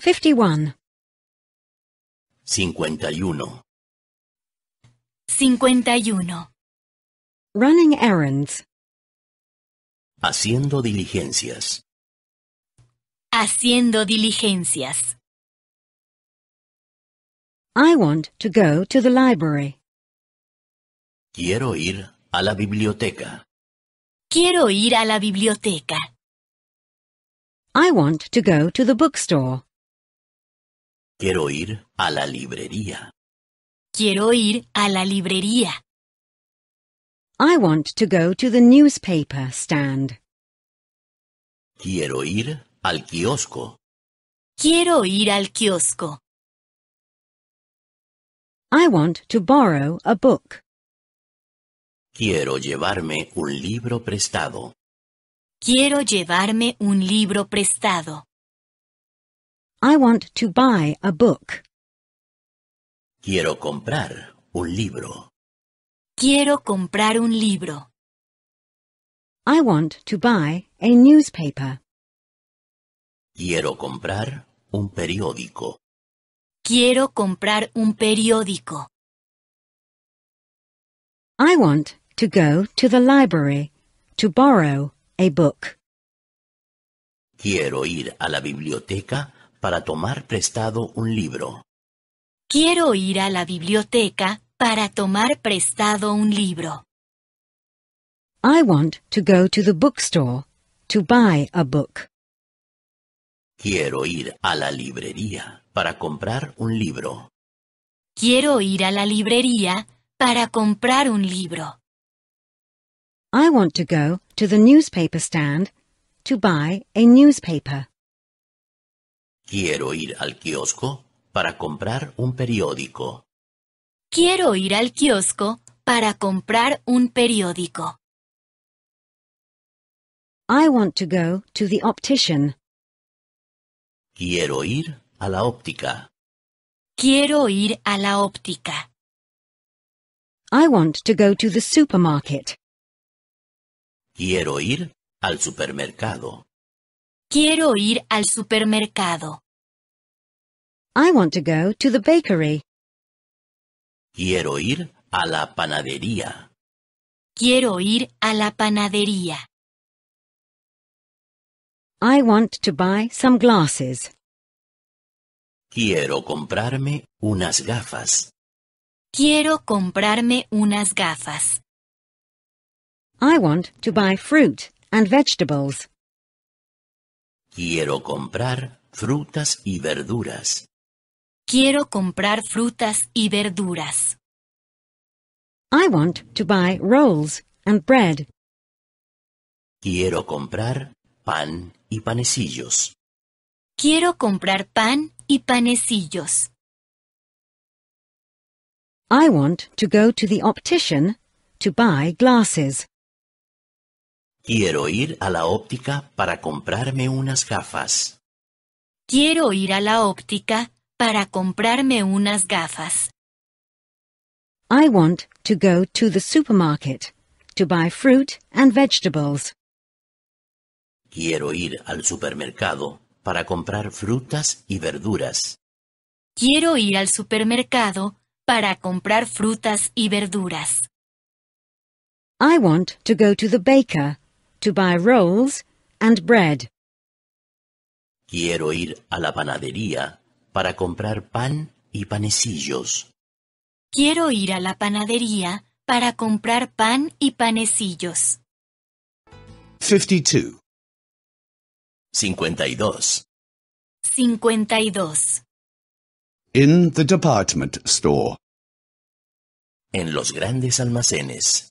51 51 51 Running errands Haciendo diligencias Haciendo diligencias I want to go to the library. Quiero ir a la biblioteca. Quiero ir a la biblioteca. I want to go to the bookstore. Quiero ir a la librería. Quiero ir a la librería. I want to go to the newspaper stand. Quiero ir al kiosco. Quiero ir al kiosco. I want to borrow a book. Quiero llevarme un libro prestado. Quiero llevarme un libro prestado. I want to buy a book. Quiero comprar un libro. Quiero comprar un libro. I want to buy a newspaper. Quiero comprar un periódico. Quiero comprar un periódico. I want to go to the library to borrow a book. Quiero ir a la biblioteca para tomar prestado un libro. Quiero ir a la biblioteca para tomar prestado un libro. I want to go to the bookstore to buy a book. Quiero ir a la librería para comprar un libro. Quiero ir a la librería para comprar un libro. I want to go to the newspaper stand to buy a newspaper. Quiero ir al kiosco para comprar un periódico. Quiero ir al kiosco para comprar un periódico. I want to go to the optician. Quiero ir a la óptica. Quiero ir a la óptica. I want to go to the supermarket. Quiero ir al supermercado. Quiero ir al supermercado. I want to go to the bakery. Quiero ir a la panadería. Quiero ir a la panadería. I want to buy some glasses. Quiero comprarme unas gafas. Quiero comprarme unas gafas. I want to buy fruit and vegetables. Quiero comprar frutas y verduras. Quiero comprar frutas y verduras. I want to buy rolls and bread. Quiero comprar pan y panecillos. Quiero comprar pan y panecillos. I want to go to the optician to buy glasses. Quiero ir a la óptica para comprarme unas gafas. Quiero ir a la óptica para comprarme unas gafas. I want to go to the supermarket to buy fruit and vegetables. Quiero ir al supermercado para comprar frutas y verduras. Quiero ir al supermercado para comprar frutas y verduras. I want to go to the baker to buy rolls and bread. Quiero ir a la panadería para comprar pan y panecillos. Quiero ir a la panadería para comprar pan y panecillos. 52. 52. 52. In the department store. En los grandes almacenes.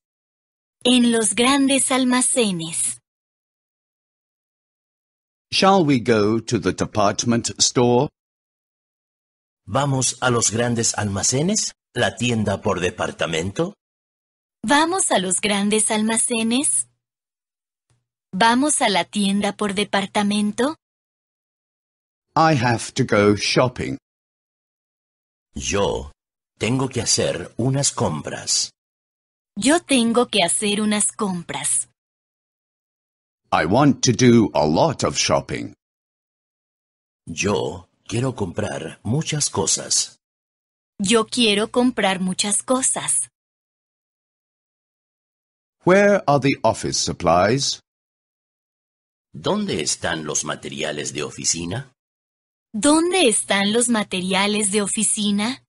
En los grandes almacenes. Shall we go to the department store? ¿Vamos a los grandes almacenes? ¿La tienda por departamento? ¿Vamos a los grandes almacenes? ¿Vamos a la tienda por departamento? I have to go shopping. Yo tengo que hacer unas compras. Yo tengo que hacer unas compras. I want to do a lot of shopping. Yo quiero comprar muchas cosas. Yo quiero comprar muchas cosas. Where are the office supplies? ¿Dónde están los materiales de oficina? ¿Dónde están los materiales de oficina?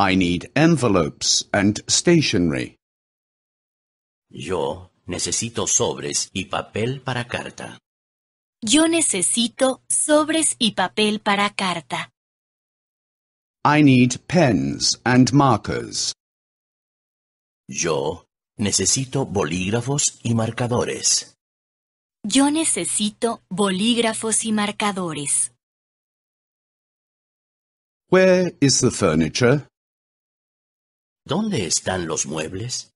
I need envelopes and stationery. Yo necesito sobres y papel para carta. Yo necesito sobres y papel para carta. I need pens and markers. Yo necesito bolígrafos y marcadores. Yo necesito bolígrafos y marcadores. Where is the furniture? ¿Dónde están los muebles?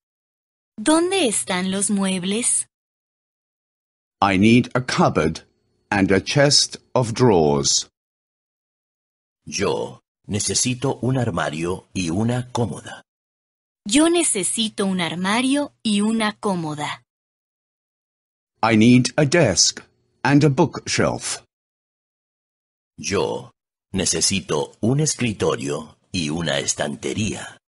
¿Dónde están los muebles? I need a cupboard and a chest of drawers. Yo necesito un armario y una cómoda. Yo necesito un armario y una cómoda. I need a desk and a bookshelf. Yo necesito un escritorio y una estantería.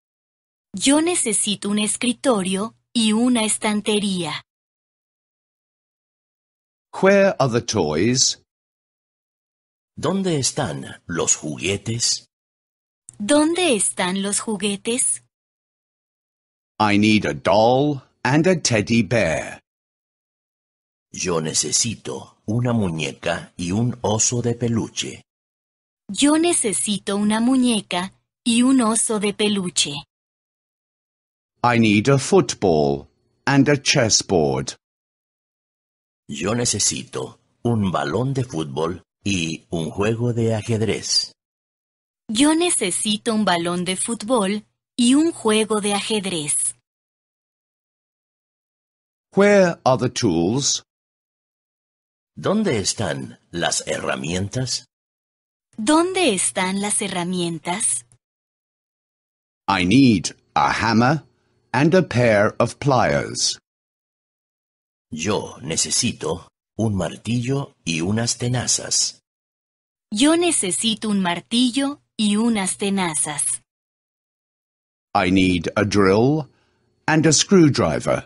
Yo necesito un escritorio y una estantería. Where are the toys? ¿Dónde están los juguetes? ¿Dónde están los juguetes? I need a doll and a teddy bear. Yo necesito una muñeca y un oso de peluche. Yo necesito una muñeca y un oso de peluche. I need a football and a chessboard. Yo necesito un balón de fútbol y un juego de ajedrez. Yo necesito un balón de fútbol y un juego de ajedrez. Where are the tools? ¿Dónde están las herramientas? ¿Dónde están las herramientas? I need a hammer and a pair of pliers. Yo necesito un martillo y unas tenazas. Yo necesito un martillo y unas tenazas. I need a drill and a screwdriver.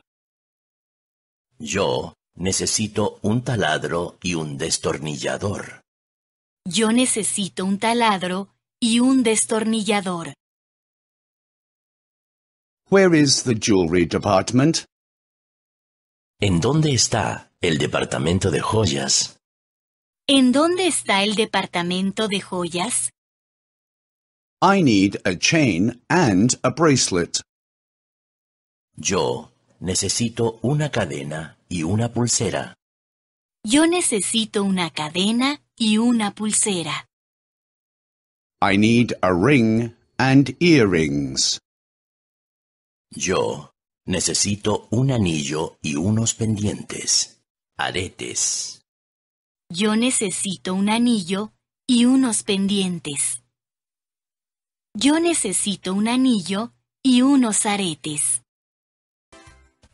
Yo necesito un taladro y un destornillador. Yo necesito un taladro y un destornillador. Where is the jewelry department? ¿En dónde está el departamento de joyas? ¿En dónde está el departamento de joyas? I need a chain and a bracelet. Yo necesito una cadena y una pulsera. Yo necesito una cadena y una pulsera. I need a ring and earrings. Yo necesito un anillo y unos pendientes, aretes. Yo necesito un anillo y unos pendientes. Yo necesito un anillo y unos aretes.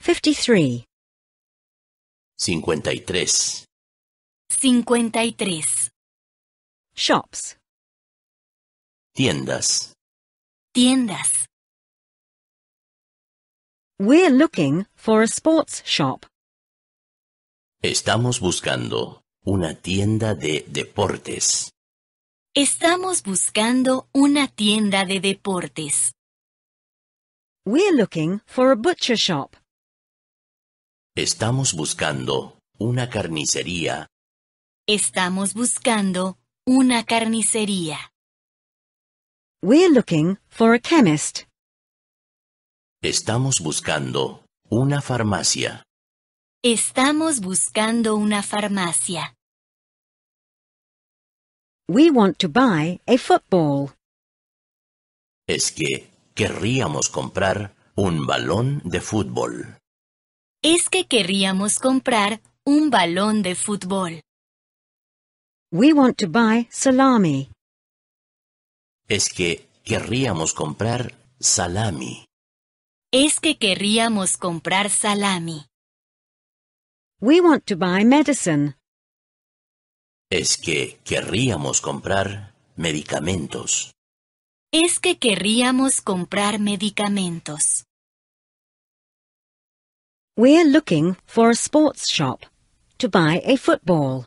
53. 53. 53. Shops. Tiendas. Tiendas. We're looking for a sports shop. Estamos buscando una tienda de deportes. Estamos buscando una tienda de deportes. We're looking for a butcher shop. Estamos buscando una carnicería. Estamos buscando una carnicería. We're looking for a chemist. Estamos buscando una farmacia. Estamos buscando una farmacia. We want to buy a football. Es que querríamos comprar un balón de fútbol. Es que querríamos comprar un balón de fútbol. We want to buy salami. Es que querríamos comprar salami. Es que querríamos comprar salami. We want to buy medicine. Es que querríamos comprar medicamentos. Es que querríamos comprar medicamentos. We're looking for a sports shop to buy a football.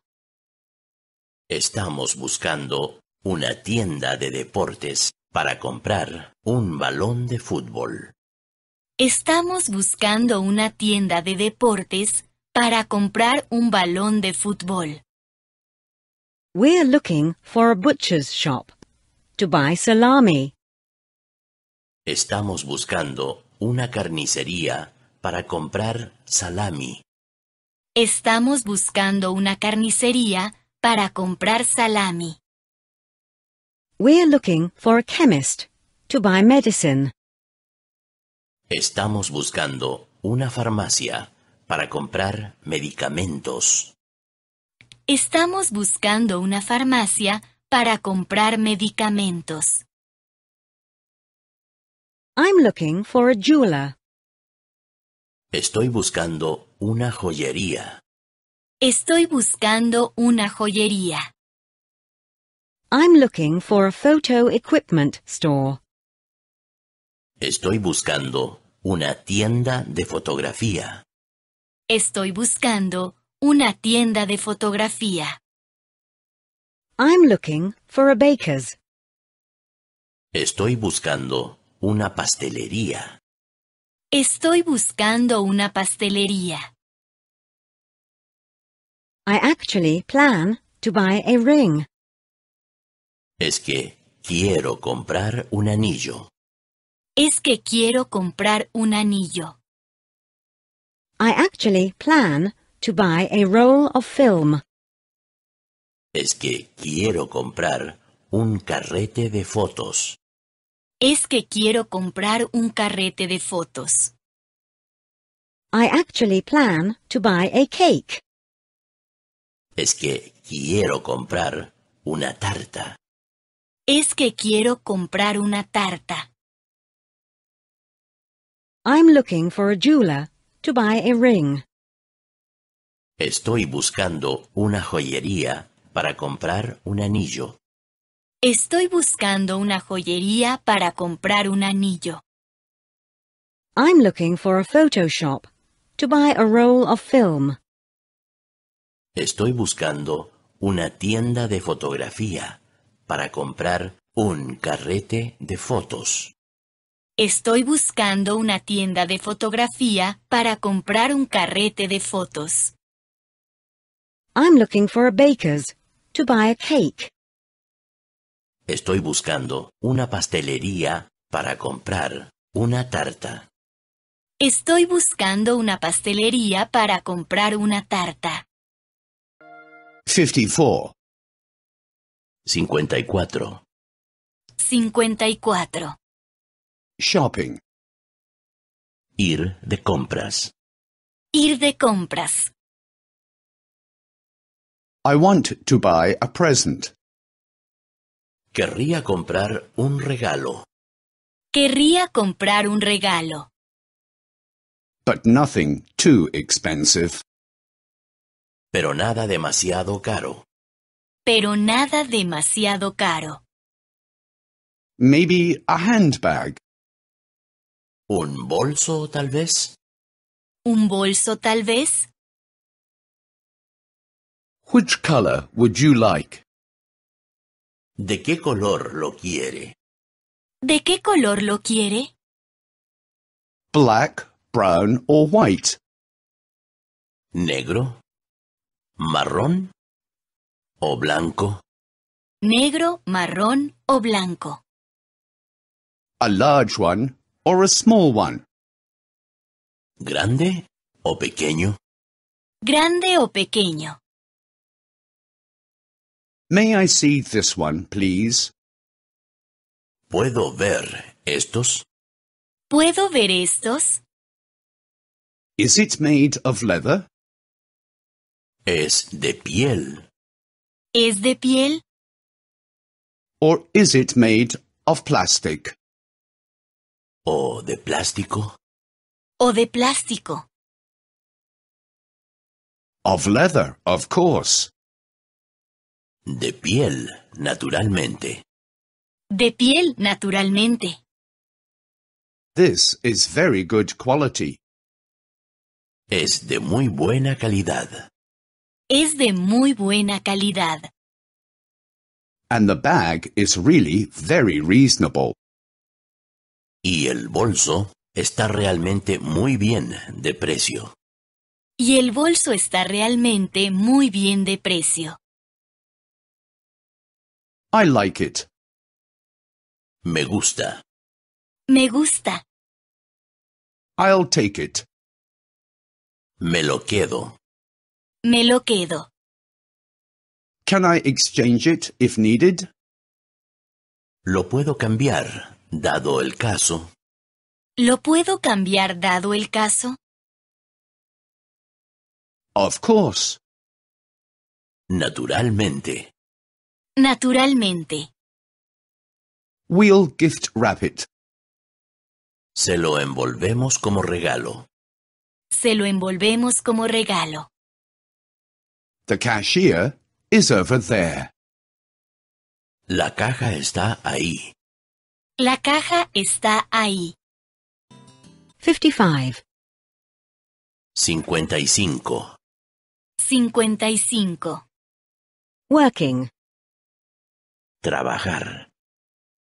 Estamos buscando una tienda de deportes para comprar un balón de fútbol. Estamos buscando una tienda de deportes para comprar un balón de fútbol. We're looking for a butcher's shop to buy salami. Estamos buscando una carnicería para comprar salami. Estamos buscando una carnicería para comprar salami. We're looking for a chemist to buy medicine. Estamos buscando una farmacia para comprar medicamentos. Estamos buscando una farmacia para comprar medicamentos. I'm looking for a jeweler. Estoy buscando una joyería. Estoy buscando una joyería. I'm looking for a photo equipment store. Estoy buscando una tienda de fotografía. Estoy buscando una tienda de fotografía. I'm looking for a baker's. Estoy buscando una pastelería. Estoy buscando una pastelería. I actually plan to buy a ring. Es que quiero comprar un anillo. Es que quiero comprar un anillo. I actually plan to buy a roll of film. Es que quiero comprar un carrete de fotos. Es que quiero comprar un carrete de fotos. I actually plan to buy a cake. Es que quiero comprar una tarta. Es que quiero comprar una tarta. I'm looking for a jeweler to buy a ring. Estoy buscando una joyería para comprar un anillo. Estoy buscando una joyería para comprar un anillo. I'm looking for a photoshop to buy a roll of film. Estoy buscando una tienda de fotografía para comprar un carrete de fotos. Estoy buscando una tienda de fotografía para comprar un carrete de fotos. Estoy buscando una pastelería para comprar una tarta. Estoy buscando una pastelería para comprar una tarta. 54. 54. 54. Shopping. Ir de compras. Ir de compras. I want to buy a present. Querría comprar un regalo. Querría comprar un regalo. But nothing too expensive. Pero nada demasiado caro. Pero nada demasiado caro. Maybe a handbag. Un bolso, tal vez. Un bolso, tal vez. Which color would you like? ¿De qué color lo quiere? ¿De qué color lo quiere? Black, brown or white. Negro, marrón o blanco. Negro, marrón o blanco. A large one or a small one? Grande o pequeño? Grande o pequeño. May I see this one, please? ¿Puedo ver estos? ¿Puedo ver estos? Is it made of leather? Es de piel. ¿Es de piel? Or is it made of plastic? ¿O de plástico? ¿O de plástico? Of leather, of course. De piel, naturalmente. De piel, naturalmente. This is very good quality. Es de muy buena calidad. Es de muy buena calidad. And the bag is really very reasonable. y el bolso está realmente muy bien de precio. Y el bolso está realmente muy bien de precio. I like it. Me gusta. Me gusta. I'll take it. Me lo quedo. Me lo quedo. Can I exchange it if needed? Lo puedo cambiar dado el caso. ¿Lo puedo cambiar dado el caso? Of course. Naturalmente. Naturalmente. We'll gift wrap it. Se lo envolvemos como regalo. Se lo envolvemos como regalo. The cashier is over there. La caja está ahí. La caja está ahí. 55. 55. 55. Working. Trabajar.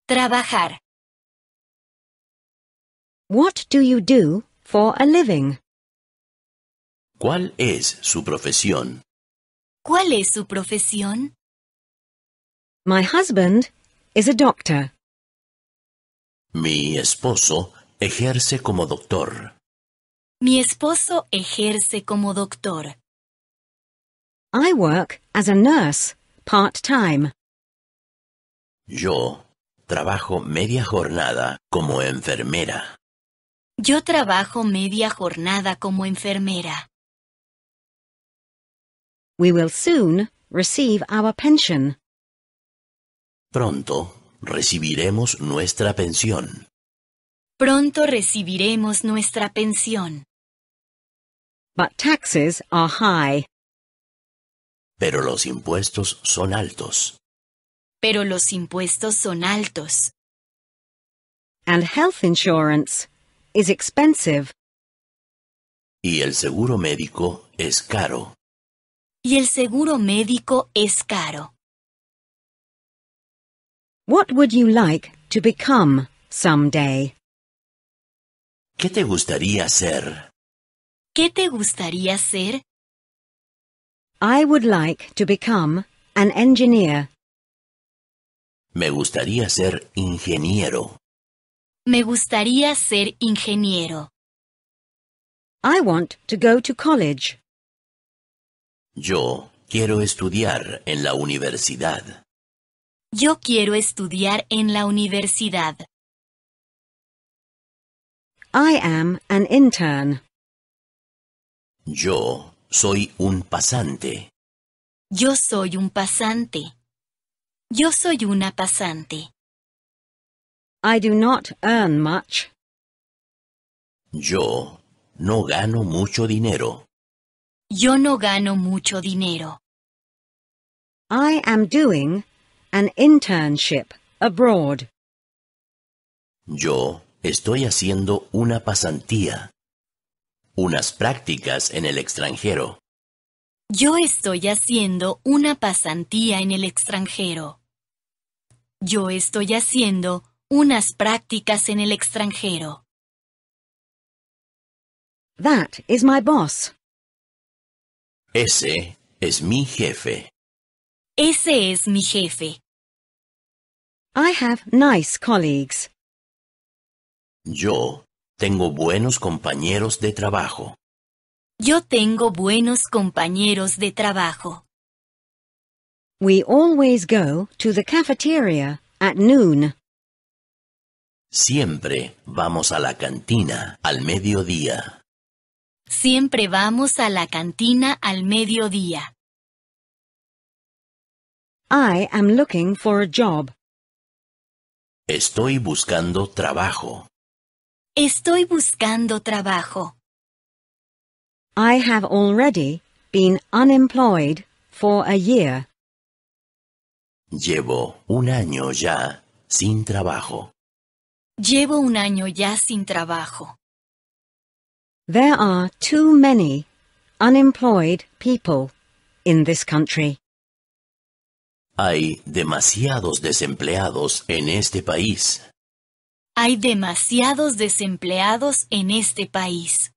Trabajar. What do you do for a living? ¿Cuál es su profesión? ¿Cuál es su profesión? My husband is a doctor. Mi esposo ejerce como doctor. Mi esposo ejerce como doctor. I work as a nurse, part-time. Yo trabajo media jornada como enfermera. Yo trabajo media jornada como enfermera. We will soon receive our pension. Pronto recibiremos nuestra pensión. Pronto recibiremos nuestra pensión. But taxes are high. Pero los impuestos son altos. Pero los impuestos son altos. And health insurance is expensive. Y el seguro médico es caro. Y el seguro médico es caro. What would you like to become someday? ¿Qué te gustaría ser? ¿Qué te gustaría ser? I would like to become an engineer. Me gustaría ser ingeniero. Me gustaría ser ingeniero. I want to go to college. Yo quiero estudiar en la universidad. Yo quiero estudiar en la universidad. I am an intern. Yo soy un pasante. Yo soy un pasante. Yo soy una pasante. I do not earn much. Yo no gano mucho dinero. Yo no gano mucho dinero. I am doing an internship abroad. Yo estoy haciendo una pasantía, unas prácticas en el extranjero. Yo estoy haciendo una pasantía en el extranjero. Yo estoy haciendo unas prácticas en el extranjero. That is my boss. Ese es mi jefe. Ese es mi jefe. I have nice colleagues. Yo tengo buenos compañeros de trabajo. Yo tengo buenos compañeros de trabajo. We always go to the cafeteria at noon. Siempre vamos a la cantina al mediodía. Siempre vamos a la cantina al mediodía. I am looking for a job. Estoy buscando trabajo. Estoy buscando trabajo. I have already been unemployed for a year. Llevo un año ya sin trabajo. Llevo un año ya sin trabajo. There are too many unemployed people in this country. Hay demasiados desempleados en este país. Hay demasiados desempleados en este país.